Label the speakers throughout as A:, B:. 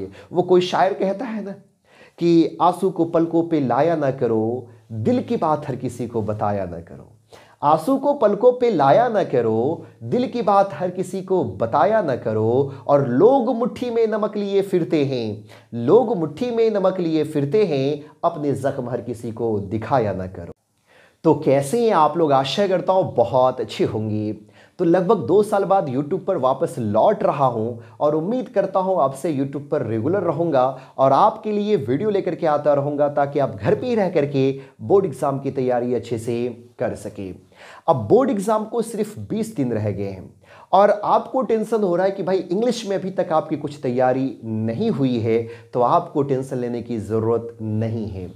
A: देखिए वो कोई शायर कहता है ना कि आंसू को पलकों पे लाया ना करो दिल की बात हर किसी को बताया ना करो आंसू को पलकों पे लाया ना करो दिल की बात हर किसी को बताया ना करो और लोग मुट्ठी में नमक लिए फिरते हैं लोग मुट्ठी में नमक लिए फिरते हैं अपने जख्म हर किसी को दिखाया ना करो तो कैसे हैं आप लोग आशा करता हूँ बहुत अच्छे होंगे तो लगभग दो साल बाद यूट्यूब पर वापस लौट रहा हूँ और उम्मीद करता हूँ आपसे यूट्यूब पर रेगुलर रहूँगा और आपके लिए वीडियो लेकर के आता रहूँगा ताकि आप घर पर ही रह करके बोर्ड एग्ज़ाम की तैयारी अच्छे से कर सके अब बोर्ड एग्ज़ाम को सिर्फ 20 दिन रह गए हैं और आपको टेंशन हो रहा है कि भाई इंग्लिश में अभी तक आपकी कुछ तैयारी नहीं हुई है तो आपको टेंशन लेने की ज़रूरत नहीं है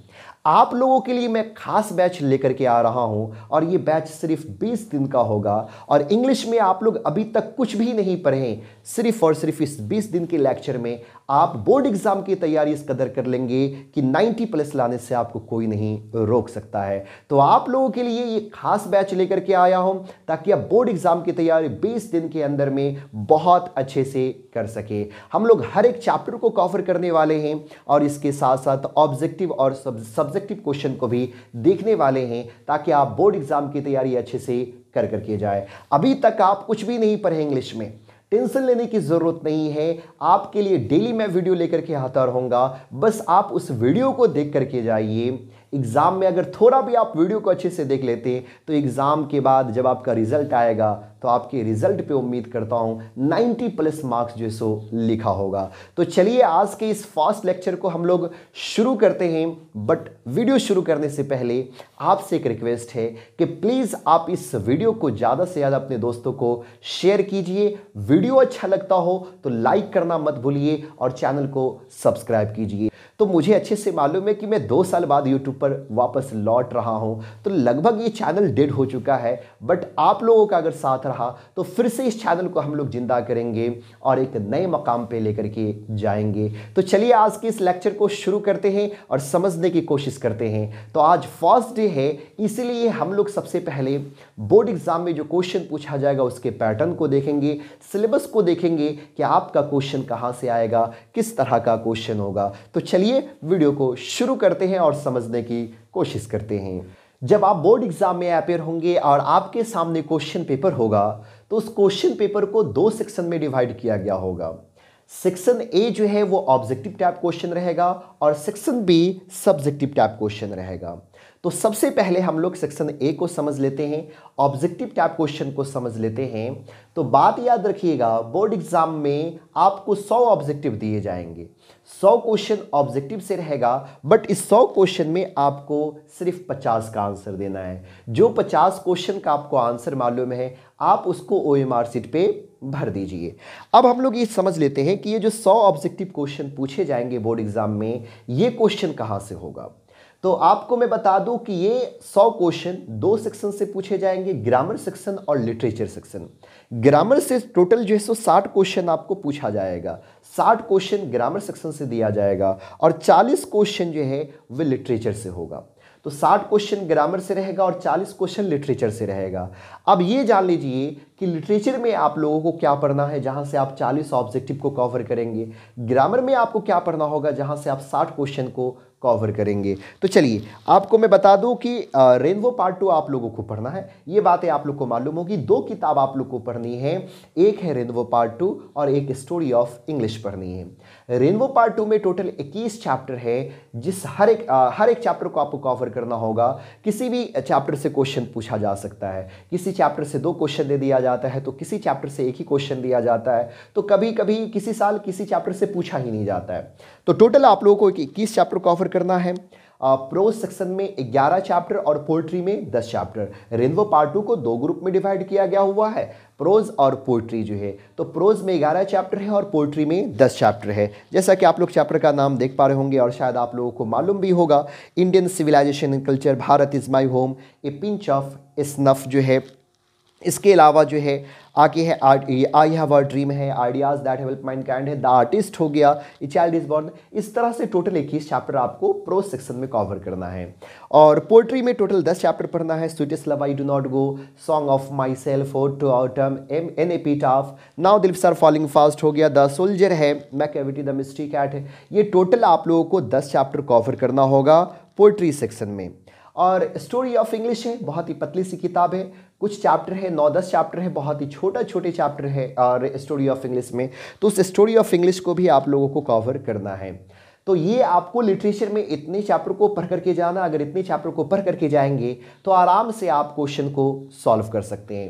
A: आप लोगों के लिए मैं खास बैच लेकर के आ रहा हूं और ये बैच सिर्फ 20 दिन का होगा और इंग्लिश में आप लोग अभी तक कुछ भी नहीं पढ़ें सिर्फ और सिर्फ इस 20 दिन के लेक्चर में आप बोर्ड एग्जाम की तैयारी इस कदर कर लेंगे कि 90 प्लस लाने से आपको कोई नहीं रोक सकता है तो आप लोगों के लिए ये खास बैच लेकर के आया हूं ताकि आप बोर्ड एग्जाम की तैयारी 20 दिन के अंदर में बहुत अच्छे से कर सके हम लोग हर एक चैप्टर को कवर करने वाले हैं और इसके साथ साथ ऑब्जेक्टिव और सब्जेक्टिव क्वेश्चन को भी देखने वाले हैं ताकि आप बोर्ड एग्जाम की तैयारी अच्छे से कर करके जाए अभी तक आप कुछ भी नहीं पढ़े इंग्लिश में टेंशन लेने की ज़रूरत नहीं है आपके लिए डेली मैं वीडियो लेकर के आता रहूंगा बस आप उस वीडियो को देख करके जाइए एग्ज़ाम में अगर थोड़ा भी आप वीडियो को अच्छे से देख लेते हैं तो एग्ज़ाम के बाद जब आपका रिजल्ट आएगा तो आपके रिजल्ट पे उम्मीद करता हूँ 90 प्लस मार्क्स जो सो लिखा होगा तो चलिए आज के इस फास्ट लेक्चर को हम लोग शुरू करते हैं बट वीडियो शुरू करने से पहले आपसे एक रिक्वेस्ट है कि प्लीज़ आप इस वीडियो को ज़्यादा से ज़्यादा अपने दोस्तों को शेयर कीजिए वीडियो अच्छा लगता हो तो लाइक करना मत भूलिए और चैनल को सब्सक्राइब कीजिए तो मुझे अच्छे से मालूम है कि मैं दो साल बाद यूट्यूब पर वापस लौट रहा हूँ तो लगभग ये चैनल डेड हो चुका है बट आप लोगों का अगर साथ रहा तो फिर से इस चैनल को हम लोग जिंदा करेंगे और एक नए मकाम पे लेकर के जाएंगे तो चलिए आज के इस लेक्चर को शुरू करते हैं और समझने की कोशिश करते हैं तो आज फर्स्ट डे है इसीलिए हम लोग सबसे पहले बोर्ड एग्ज़ाम में जो क्वेश्चन पूछा जाएगा उसके पैटर्न को देखेंगे सिलेबस को देखेंगे कि आपका क्वेश्चन कहाँ से आएगा किस तरह का क्वेश्चन होगा तो चलिए चलिए वीडियो को शुरू करते हैं और समझने की कोशिश करते हैं जब आप बोर्ड एग्जाम में अपेयर होंगे और आपके सामने क्वेश्चन पेपर होगा तो उस क्वेश्चन पेपर को दो सेक्शन में डिवाइड किया गया होगा सेक्शन ए जो है वो ऑब्जेक्टिव टाइप क्वेश्चन रहेगा और section B subjective type question रहेगा तो सबसे पहले हम लोग सेक्शन ए को समझ लेते हैं ऑब्जेक्टिव टाइप क्वेश्चन को समझ लेते हैं तो बात याद रखिएगा बोर्ड एग्जाम में आपको सौ ऑब्जेक्टिव दिए जाएंगे सौ क्वेश्चन ऑब्जेक्टिव से रहेगा बट इस सौ क्वेश्चन में आपको सिर्फ पचास का आंसर देना है जो पचास क्वेश्चन का आपको आंसर मालूम है आप उसको ओ एम आर सीट पर भर दीजिए अब हम लोग ये समझ लेते हैं कि ये जो सौ ऑब्जेक्टिव क्वेश्चन पूछे जाएंगे बोर्ड एग्जाम में ये क्वेश्चन कहाँ से होगा तो आपको मैं बता दूं कि ये सौ क्वेश्चन दो सेक्शन से पूछे जाएंगे ग्रामर सेक्शन और लिटरेचर सेक्शन ग्रामर से टोटल जो है सो साठ क्वेश्चन आपको पूछा जाएगा साठ क्वेश्चन ग्रामर सेक्शन से दिया जाएगा और चालीस क्वेश्चन जो है वे लिटरेचर से होगा तो साठ क्वेश्चन ग्रामर से रहेगा और चालीस क्वेश्चन लिटरेचर से रहेगा अब ये जान लीजिए कि लिटरेचर में आप लोगों को क्या पढ़ना है जहाँ से आप चालीस ऑब्जेक्टिव को कवर करेंगे ग्रामर में आपको क्या पढ़ना होगा जहाँ से आप साठ क्वेश्चन को कवर करेंगे तो चलिए आपको मैं बता दूं कि रेनबो पार्ट टू आप लोगों को पढ़ना है ये बातें आप लोग को मालूम होगी दो किताब आप लोग को पढ़नी है एक है रेनबो पार्ट टू और एक स्टोरी ऑफ इंग्लिश पढ़नी है रेनबो पार्ट टू में टोटल 21 चैप्टर है जिस हर एक आ, हर एक चैप्टर को आपको कवर करना होगा किसी भी चैप्टर से क्वेश्चन पूछा जा सकता है किसी चैप्टर से दो क्वेश्चन दे दिया जाता है तो किसी चैप्टर से एक ही क्वेश्चन दिया जाता है तो कभी कभी किसी साल किसी चैप्टर से पूछा ही नहीं जाता है तो टोटल आप लोगों को इक्कीस चैप्टर को ऑफर करना है प्रोज सेक्शन में 11 चैप्टर और पोइट्री में 10 चैप्टर रेनवो पार्ट टू को दो ग्रुप में डिवाइड किया गया हुआ है प्रोज और पोइट्री जो है तो प्रोज में 11 चैप्टर है और पोल्ट्री में 10 चैप्टर है जैसा कि आप लोग चैप्टर का नाम देख पा रहे होंगे और शायद आप लोगों को मालूम भी होगा Indian civilisation and culture Bharat is my home a pinch of snuff जो है इसके अलावा जो है आगे है आई हैव आर ड्रीम है ideas that help mankind है द आर्टिस्ट हो गया ए चाइल्ड इज बॉर्न इस तरह से टोटल इक्कीस चैप्टर आपको प्रो सेक्शन में कवर करना है और पोइट्री में टोटल दस चैप्टर पढ़ना है sweetest love I do not go song of myself हो टू आउटम एम an epitaph now the leaves are falling fast हो गया द सोल्जर है मैकेविटी द मिस्ट्री कैट है ये टोटल आप लोगों को दस चैप्टर कवर करना होगा पोइट्री सेक्शन में और स्टोरी ऑफ इंग्लिश है बहुत ही पतली सी किताब है कुछ चैप्टर है नौ दस चैप्टर है बहुत ही छोटा छोटे चैप्टर है और स्टोरी ऑफ इंग्लिश में तो उस स्टोरी ऑफ इंग्लिश को भी आप लोगों को कवर करना है तो ये आपको लिटरेचर में इतने चैप्टर को पढ़ करके जाना अगर इतने चैप्टर को पढ़ करके जाएंगे तो आराम से आप क्वेश्चन को सॉल्व कर सकते हैं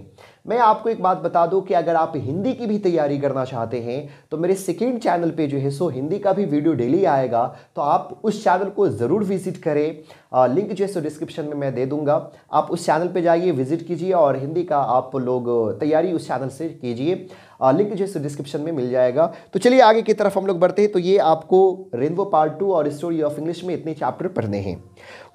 A: मैं आपको एक बात बता दूं कि अगर आप हिंदी की भी तैयारी करना चाहते हैं तो मेरे सेकेंड चैनल पे जो है सो हिंदी का भी वीडियो डेली आएगा तो आप उस चैनल को ज़रूर विजिट करें आ, लिंक जो है सो डिस्क्रिप्शन में मैं दे दूंगा आप उस चैनल पे जाइए विजिट कीजिए और हिंदी का आप लोग तैयारी उस चैनल से कीजिए लिंक जो है डिस्क्रिप्शन में मिल जाएगा तो चलिए आगे की तरफ हम लोग बढ़ते हैं तो ये आपको रेनबो पार्ट टू और स्टोरी ऑफ इंग्लिश में इतने चैप्टर पढ़ने हैं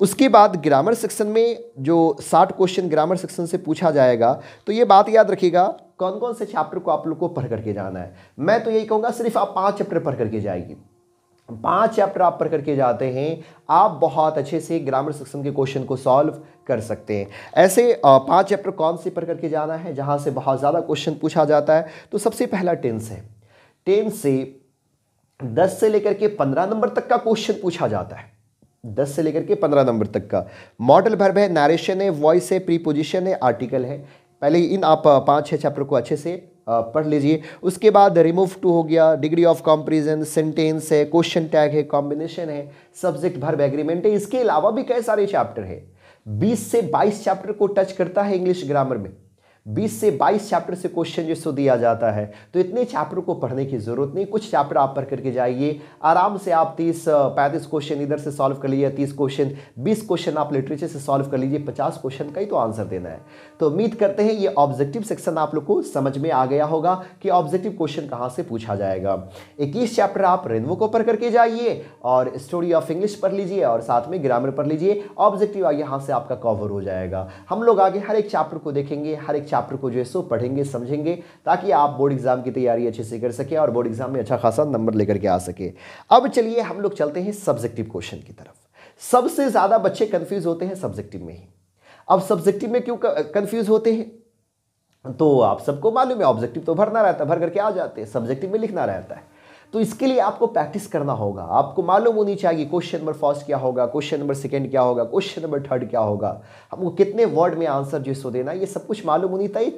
A: उसके बाद ग्रामर सेक्शन में जो साठ क्वेश्चन ग्रामर सेक्शन से पूछा जाएगा तो ये बात याद रखिएगा कौन कौन से चैप्टर को आप लोग को पढ़ करके जाना है मैं तो यही कहूँगा सिर्फ आप पाँच चैप्टर पढ़ करके जाएगी पांच चैप्टर आप पढ़ करके जाते हैं आप बहुत अच्छे से ग्रामर सेक्शन के क्वेश्चन को सॉल्व कर सकते हैं ऐसे पांच चैप्टर कौन से पढ़ करके जाना है जहां से बहुत ज़्यादा क्वेश्चन पूछा जाता है तो सबसे पहला टेंस है टेंस से दस से लेकर के पंद्रह नंबर तक का क्वेश्चन पूछा जाता है दस से लेकर के पंद्रह नंबर तक का मॉडल भर्ब है नारेशन है वॉइस है प्रीपोजिशन है आर्टिकल है पहले इन आप पाँच छः चैप्टर को अच्छे से पढ़ लीजिए उसके बाद रिमूव टू हो गया डिग्री ऑफ कॉम्प्रीजन सेंटेंस है क्वेश्चन टैग है कॉम्बिनेशन है सब्जेक्ट भर एग्रीमेंट है इसके अलावा भी कई सारे चैप्टर है बीस से बाईस चैप्टर को टच करता है इंग्लिश ग्रामर में बीस से बाईस चैप्टर से क्वेश्चन जो सो दिया जाता है तो इतने चैप्टर को पढ़ने की ज़रूरत नहीं कुछ चैप्टर आप पढ़ करके जाइए आराम से आप तीस पैंतीस क्वेश्चन इधर से सॉल्व कर लीजिए तीस क्वेश्चन बीस क्वेश्चन आप लिटरेचर से सॉल्व कर लीजिए पचास क्वेश्चन का ही तो आंसर देना है तो उम्मीद करते हैं ये ऑब्जेक्टिव सेक्शन आप लोग को समझ में आ गया होगा कि ऑब्जेक्टिव क्वेश्चन कहाँ से पूछा जाएगा इक्कीस चैप्टर आप रेनवो को पढ़ करके जाइए और स्टोरी ऑफ इंग्लिश पढ़ लीजिए और साथ में ग्रामर पढ़ लीजिए ऑब्जेक्टिव आगे यहाँ से आपका कवर हो जाएगा हम लोग आगे हर एक चैप्टर को देखेंगे हर एक चैप्टर को जो है सो पढ़ेंगे समझेंगे ताकि आप बोर्ड एग्जाम की तैयारी अच्छे से कर सके और बोर्ड एग्जाम में अच्छा खासा नंबर लेकर के आ सके अब चलिए हम लोग चलते हैं सब्जेक्टिव क्वेश्चन की तरफ सबसे ज़्यादा बच्चे कंफ्यूज होते हैं सब्जेक्टिव में ही अब सब्जेक्टिव में क्यों कंफ्यूज होते हैं तो आप सबको मालूम है ऑब्जेक्टिव तो भरना रहता है भर करके आ जाते हैं सब्जेक्टिव में लिखना रहता है तो इसके लिए आपको प्रैक्टिस करना होगा आपको मालूम होनी चाहिए क्वेश्चन नंबर फर्स्ट क्या होगा क्वेश्चन नंबर सेकेंड क्या होगा क्वेश्चन नंबर थर्ड क्या होगा हमको कितने वर्ड में आंसर जो है सो देना ये सब कुछ मालूम होनी तय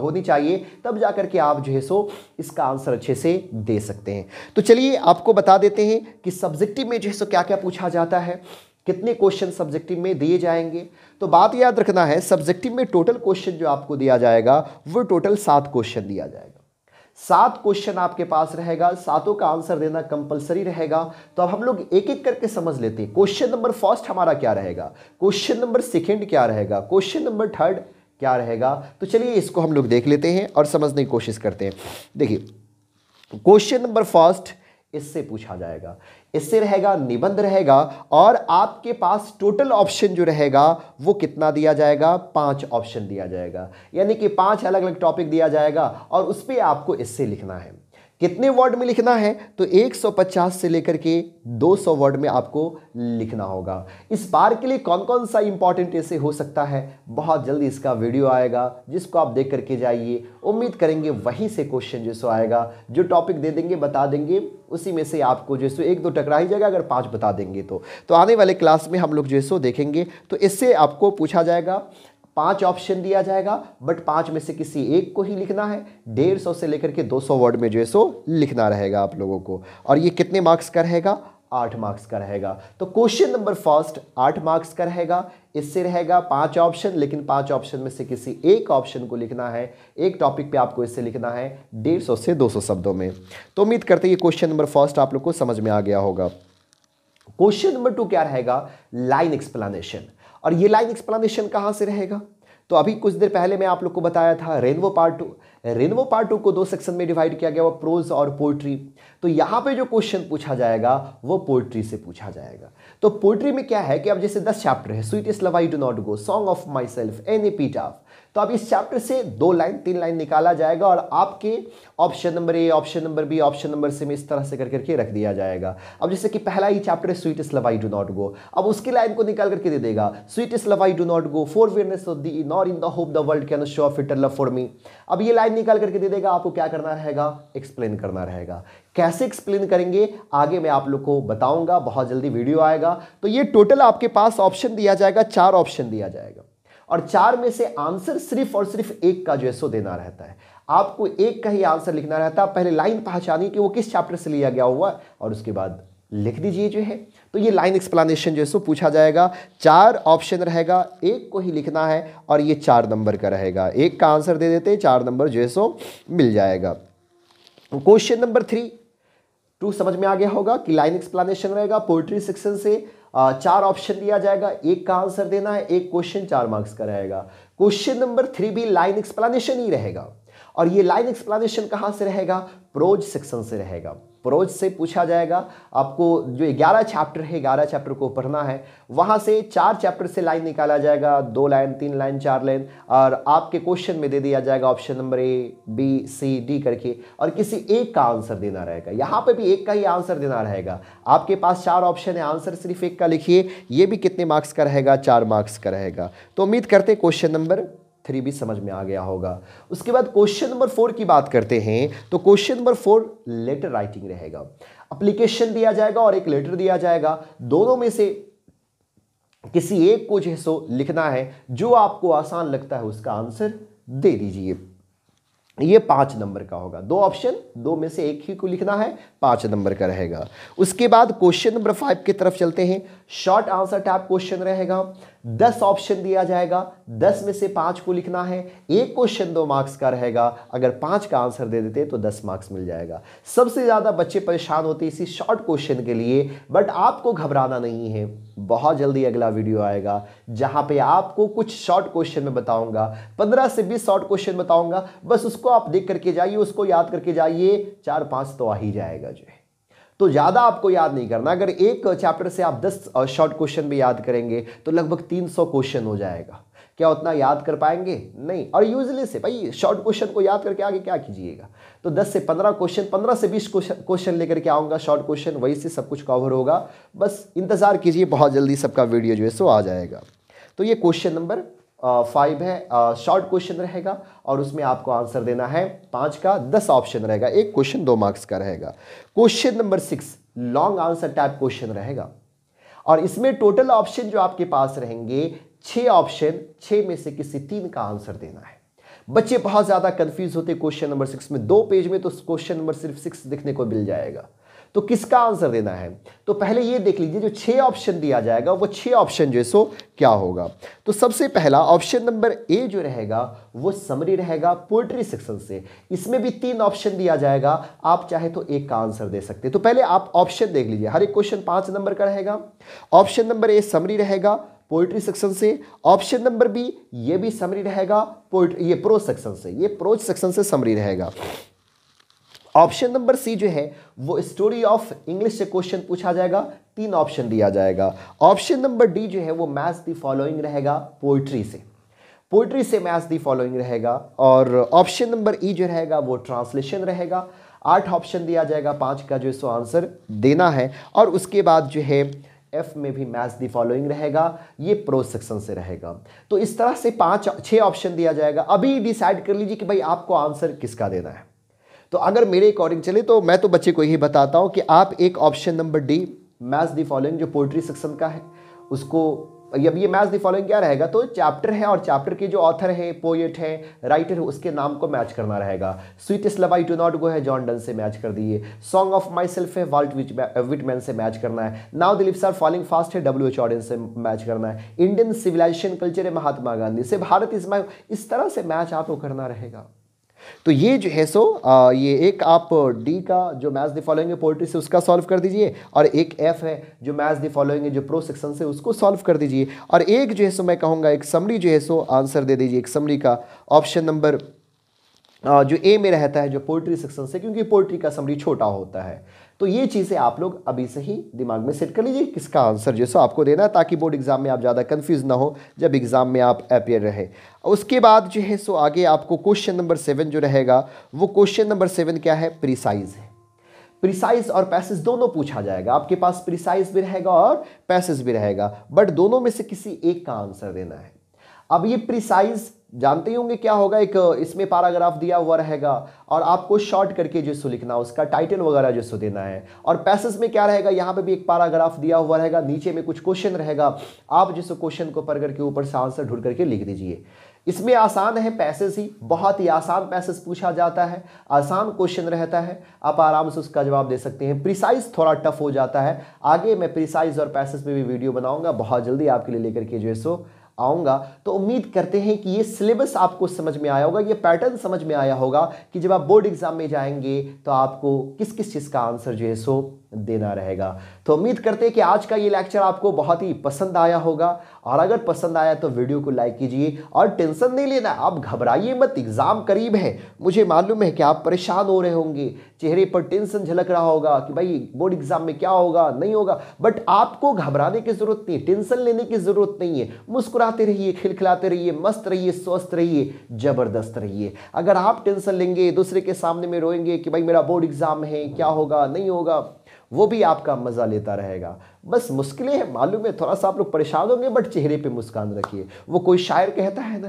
A: होनी चाहिए तब जा कर के आप जो है सो इसका आंसर अच्छे से दे सकते हैं तो चलिए आपको बता देते हैं कि सब्जेक्टिव में जो है सो क्या क्या पूछा जाता है कितने क्वेश्चन सब्जेक्टिव में दिए जाएंगे तो बात याद रखना है सब्जेक्टिव में टोटल क्वेश्चन जो आपको दिया जाएगा वो टोटल सात क्वेश्चन दिया जाएगा सात क्वेश्चन आपके पास रहेगा सातों का आंसर देना कंपलसरी रहेगा तो अब हम लोग एक एक करके समझ लेते हैं क्वेश्चन नंबर फर्स्ट हमारा क्या रहेगा क्वेश्चन नंबर सेकेंड क्या रहेगा क्वेश्चन नंबर थर्ड क्या रहेगा तो चलिए इसको हम लोग देख लेते हैं और समझने की कोशिश करते हैं देखिए क्वेश्चन नंबर फर्स्ट इससे पूछा जाएगा इससे रहेगा निबंध रहेगा और आपके पास टोटल ऑप्शन जो रहेगा वो कितना दिया जाएगा पांच ऑप्शन दिया जाएगा यानी कि पांच अलग अलग टॉपिक दिया जाएगा और उस पर आपको इससे लिखना है कितने वर्ड में लिखना है तो 150 से लेकर के 200 वर्ड में आपको लिखना होगा इस बार के लिए कौन कौन सा इंपॉर्टेंट ऐसे हो सकता है बहुत जल्दी इसका वीडियो आएगा जिसको आप देख करके जाइए उम्मीद करेंगे वहीं से क्वेश्चन जैसे आएगा जो टॉपिक दे देंगे बता देंगे उसी में से आपको जो है एक दो टकरा ही जाएगा अगर पाँच बता देंगे तो, तो आने वाले क्लास में हम लोग जो है सो देखेंगे तो इससे आपको पूछा जाएगा पांच ऑप्शन दिया जाएगा बट पांच में से किसी एक को ही लिखना है डेढ़ सौ से लेकर के दो सौ वर्ड में जो है सो लिखना रहेगा आप लोगों को और ये कितने मार्क्स का रहेगा आठ मार्क्स का रहेगा तो क्वेश्चन नंबर फर्स्ट आठ मार्क्स का रहेगा इससे रहेगा पांच ऑप्शन लेकिन पांच ऑप्शन में से किसी एक ऑप्शन को लिखना है एक टॉपिक पे आपको इससे लिखना है डेढ़ सौ से दो सौ शब्दों में तो उम्मीद करते ये क्वेश्चन नंबर फर्स्ट आप लोग को समझ में आ गया होगा क्वेश्चन नंबर टू क्या रहेगा लाइन एक्सप्लेनेशन और ये लाइन एक्सप्लेनेशन कहाँ से रहेगा तो अभी कुछ देर पहले मैं आप लोग को बताया था rainbow part two rainbow part two को दो सेक्शन में डिवाइड किया गया वो प्रोज और पोल्ट्री तो यहाँ पे जो क्वेश्चन पूछा जाएगा वो पोल्ट्री से पूछा जाएगा तो पोल्ट्री में क्या है कि अब जैसे दस चैप्टर है sweetest love I do not go song of myself an epitaph तो अब इस चैप्टर से दो लाइन तीन लाइन निकाला जाएगा और आपके option number A option number B option number C में इस तरह से कर करके रख दिया जाएगा अब जैसे कि पहला ही चैप्टर है sweetest love I do not गो अब उसकी लाइन को निकाल करके दे देगा sweetest love I do not go for weariness of thee nor in the hope the world can show a fitter love for me अब ये लाइन निकाल करके दे देगा आपको क्या करना रहेगा एक्सप्लेन करना रहेगा कैसे एक्सप्लेन करेंगे आगे मैं आप लोग को बताऊंगा बहुत जल्दी वीडियो आएगा तो ये टोटल आपके पास ऑप्शन दिया जाएगा चार ऑप्शन दिया जाएगा और चार में से आंसर सिर्फ और सिर्फ एक का जो है सो देना रहता है आपको एक का ही आंसर लिखना रहता है पहले लाइन पहचानिए कि वो किस चैप्टर से लिया गया हुआ और उसके बाद लिख दीजिए जो है तो ये लाइन एक्सप्लेनेशन जो है सो पूछा जाएगा चार ऑप्शन रहेगा एक को ही लिखना है और ये चार नंबर का रहेगा एक का आंसर दे देते चार नंबर जो है सो मिल जाएगा क्वेश्चन नंबर थ्री टू समझ में आ गया होगा कि लाइन एक्सप्लेनेशन रहेगा पोल्ट्री सेक्शन से चार ऑप्शन दिया जाएगा एक का आंसर देना है एक क्वेश्चन चार मार्क्स का रहेगा क्वेश्चन नंबर थ्री भी लाइन एक्सप्लेनेशन ही रहेगा और ये लाइन एक्सप्लेनेशन कहाँ से रहेगा प्रोज सेक्शन से रहेगा प्रोज से पूछा जाएगा आपको जो ग्यारह चैप्टर है ग्यारह चैप्टर को पढ़ना है वहाँ से चार चैप्टर से लाइन निकाला जाएगा दो लाइन तीन लाइन चार लाइन और आपके क्वेश्चन में दे दिया जाएगा option number A B C D करके और किसी एक का आंसर देना रहेगा यहाँ पर भी एक का ही आंसर देना रहेगा आपके पास चार ऑप्शन है आंसर सिर्फ एक का लिखिए ये भी कितने मार्क्स का रहेगा चार मार्क्स का रहेगा तो उम्मीद करते क्वेश्चन नंबर थ्री भी समझ में आ गया होगा उसके बाद क्वेश्चन नंबर फोर की बात करते हैं तो question number four letter writing रहेगा अप्लीकेशन दिया जाएगा और एक लेटर दिया जाएगा दोनों में से किसी एक को जो लिखना है जो आपको आसान लगता है उसका आंसर दे दीजिए ये पांच नंबर का होगा दो ऑप्शन दो में से एक ही को लिखना है पांच नंबर का रहेगा उसके बाद क्वेश्चन नंबर फाइव की तरफ चलते हैं शॉर्ट आंसर टाइप क्वेश्चन रहेगा दस ऑप्शन दिया जाएगा दस में से पांच को लिखना है एक क्वेश्चन दो मार्क्स का रहेगा अगर पांच का आंसर दे देते तो दस मार्क्स मिल जाएगा सबसे ज़्यादा बच्चे परेशान होते इसी शॉर्ट क्वेश्चन के लिए बट आपको घबराना नहीं है बहुत जल्दी अगला वीडियो आएगा जहां पे आपको कुछ शॉर्ट क्वेश्चन में बताऊंगा पंद्रह से बीस शॉर्ट क्वेश्चन बताऊंगा बस उसको आप देख करके जाइए उसको याद करके जाइए चार पांच तो आ ही जाएगा जो है तो ज़्यादा आपको याद नहीं करना अगर एक चैप्टर से आप दस शॉर्ट क्वेश्चन भी याद करेंगे तो लगभग तीन सौ क्वेश्चन हो जाएगा क्या उतना याद कर पाएंगे नहीं और यूजली से भाई शॉर्ट क्वेश्चन को याद करके आगे क्या कीजिएगा तो 10 से 15 क्वेश्चन 15 से 20 क्वेश्चन लेकर के आऊँगा शॉर्ट क्वेश्चन वही से सब कुछ कवर होगा बस इंतज़ार कीजिए बहुत जल्दी सबका वीडियो जो है सो आ जाएगा तो ये क्वेश्चन नंबर फाइव है शॉर्ट क्वेश्चन रहेगा और उसमें आपको आंसर देना है पाँच का दस ऑप्शन रहेगा एक क्वेश्चन दो मार्क्स का रहेगा question number six long answer type question रहेगा और इसमें टोटल ऑप्शन जो आपके पास रहेंगे छः ऑप्शन छः में से किसी तीन का आंसर देना है बच्चे बहुत ज़्यादा कंफ्यूज होते क्वेश्चन नंबर सिक्स में दो पेज में तो क्वेश्चन नंबर सिर्फ सिक्स देखने को मिल जाएगा तो किसका आंसर देना है तो पहले ये देख लीजिए जो छह ऑप्शन दिया जाएगा वो छह ऑप्शन जो है सो क्या होगा तो सबसे पहला ऑप्शन नंबर ए जो रहेगा वो समरी रहेगा पोल्ट्री सेक्शन से इसमें भी तीन ऑप्शन दिया जाएगा आप चाहे तो एक का आंसर दे सकते तो पहले आप ऑप्शन देख लीजिए हर एक क्वेश्चन पांच नंबर का रहेगा ऑप्शन नंबर ए समरी रहेगा पोइट्री सेक्शन से ऑप्शन नंबर बी ये भी समरी रहेगा पोइट्री ये प्रो सेक्शन से ये प्रो सेक्शन से समरी रहेगा ऑप्शन नंबर सी जो है वो स्टोरी ऑफ इंग्लिश से क्वेश्चन पूछा जाएगा तीन ऑप्शन दिया जाएगा ऑप्शन नंबर डी जो है वो मैथ्स दी फॉलोइंग रहेगा पोइट्री से पोइट्री से मैथ्स दी फॉलोइंग रहेगा और ऑप्शन नंबर ई जो रहेगा वो ट्रांसलेशन रहेगा आठ ऑप्शन दिया जाएगा पाँच का जो इसको आंसर देना है और उसके बाद जो है एफ में भी मैथ्स दी फॉलोइंग रहेगा ये प्रो सेक्शन से रहेगा तो इस तरह से पाँच छः ऑप्शन दिया जाएगा अभी डिसाइड कर लीजिए कि भाई आपको आंसर किसका देना है तो अगर मेरे अकॉर्डिंग चले तो मैं तो बच्चे को यही बताता हूँ कि आप एक option number D match the following जो पोइट्री सेक्शन का है उसको अब ये मैथ्स दी फॉलोइंग क्या रहेगा तो चैप्टर है और चैप्टर के जो ऑथर हैं पोएट हैं राइटर है उसके नाम को मैच करना रहेगा sweet love I do not go है जॉन डन से मैच कर दिए सॉन्ग ऑफ माई सेल्फ है वाल्ट विच विटमैन से मैच करना है now the leaves are falling fast है डब्ल्यू एच ऑर्डन से मैच करना है इंडियन सिविलाइजेशन कल्चर है महात्मा गांधी से भारत इस इस तरह से मैच आपको करना रहेगा तो ये जो है सो आ, ये एक आप डी का जो मैथ दी फॉलोइंग पोल्ट्री से उसका सॉल्व कर दीजिए और एक एफ है जो मैथ दी फॉलोइंग जो प्रो सेक्शन से उसको सॉल्व कर दीजिए और एक जो है सो मैं कहूँगा एक समरी जो है सो आंसर दे दीजिए एक समरी का ऑप्शन नंबर जो ए में रहता है जो पोल्ट्री सेक्शन से क्योंकि पोल्ट्री का समरी छोटा होता है तो ये चीज़ें आप लोग अभी से ही दिमाग में सेट कर लीजिए किसका आंसर जो सो आपको देना है ताकि बोर्ड एग्ज़ाम में आप ज़्यादा कंफ्यूज ना हो जब एग्ज़ाम में आप अपेयर रहे उसके बाद जो है सो आगे आपको क्वेश्चन नंबर सेवन जो रहेगा वो क्वेश्चन नंबर सेवन क्या है प्रिसाइज है प्रिसाइज और पैसेज दोनों पूछा जाएगा आपके पास प्रिसाइज भी रहेगा और पैसेज भी रहेगा बट दोनों में से किसी एक का आंसर देना है अब ये प्रिसाइज जानते ही होंगे क्या होगा एक इसमें पैराग्राफ दिया हुआ रहेगा और आपको शॉर्ट करके जो सो लिखना उसका टाइटल वगैरह जो सो देना है और पैसेज में क्या रहेगा यहाँ पे भी एक पैराग्राफ दिया हुआ रहेगा नीचे में कुछ क्वेश्चन रहेगा आप जिस क्वेश्चन को पढ़ करके ऊपर से आंसर ढूंढ करके लिख दीजिए इसमें आसान है पैसेज ही बहुत ही आसान पैसेज पूछा जाता है आसान क्वेश्चन रहता है आप आराम से उसका जवाब दे सकते हैं प्रिसाइज थोड़ा टफ हो जाता है आगे मैं प्रिसाइज और पैसेज में भी वीडियो बनाऊंगा बहुत जल्दी आपके लिए लेकर के जो है सो आऊंगा तो उम्मीद करते हैं कि ये सिलेबस आपको समझ में आया होगा ये पैटर्न समझ में आया होगा कि जब आप बोर्ड एग्ज़ाम में जाएंगे तो आपको किस किस चीज़ का आंसर जो है सो देना रहेगा तो उम्मीद करते हैं कि आज का ये लेक्चर आपको बहुत ही पसंद आया होगा और अगर पसंद आया तो वीडियो को लाइक कीजिए और टेंशन नहीं लेना आप घबराइए मत एग्ज़ाम करीब है मुझे मालूम है कि आप परेशान हो रहे होंगे चेहरे पर टेंशन झलक रहा होगा कि भाई बोर्ड एग्ज़ाम में क्या होगा नहीं होगा बट आपको घबराने की ज़रूरत नहीं टेंशन लेने की ज़रूरत नहीं है मुस्कुराते रहिए खिलखिलाते रहिए मस्त रहिए स्वस्थ रहिए ज़बरदस्त रहिए अगर आप टेंशन लेंगे दूसरे के सामने में रोएंगे कि भाई मेरा बोर्ड एग्ज़ाम है क्या होगा नहीं होगा वो भी आपका मज़ा लेता रहेगा बस मुश्किलें हैं मालूम है थोड़ा सा आप लोग परेशान होंगे बट चेहरे पे मुस्कान रखिए वो कोई शायर कहता है ना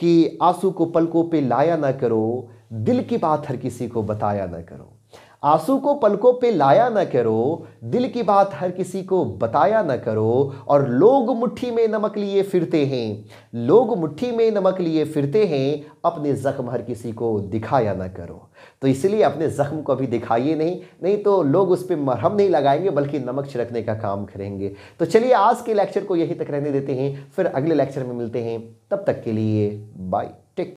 A: कि आंसू को पलकों पे लाया ना करो दिल की बात हर किसी को बताया ना करो आंसू को पलकों पे लाया ना करो दिल की बात हर किसी को बताया ना करो और लोग मुट्ठी में नमक लिए फिरते हैं लोग मुट्ठी में नमक लिए फिरते हैं अपने जख्म हर किसी को दिखाया ना करो तो इसलिए अपने जख्म को अभी दिखाइए नहीं नहीं तो लोग उस पर मरहम नहीं लगाएंगे बल्कि नमक छिड़कने का काम करेंगे तो चलिए आज के लेक्चर को यहीं तक रहने देते हैं फिर अगले लेक्चर में मिलते हैं तब तक के लिए बाय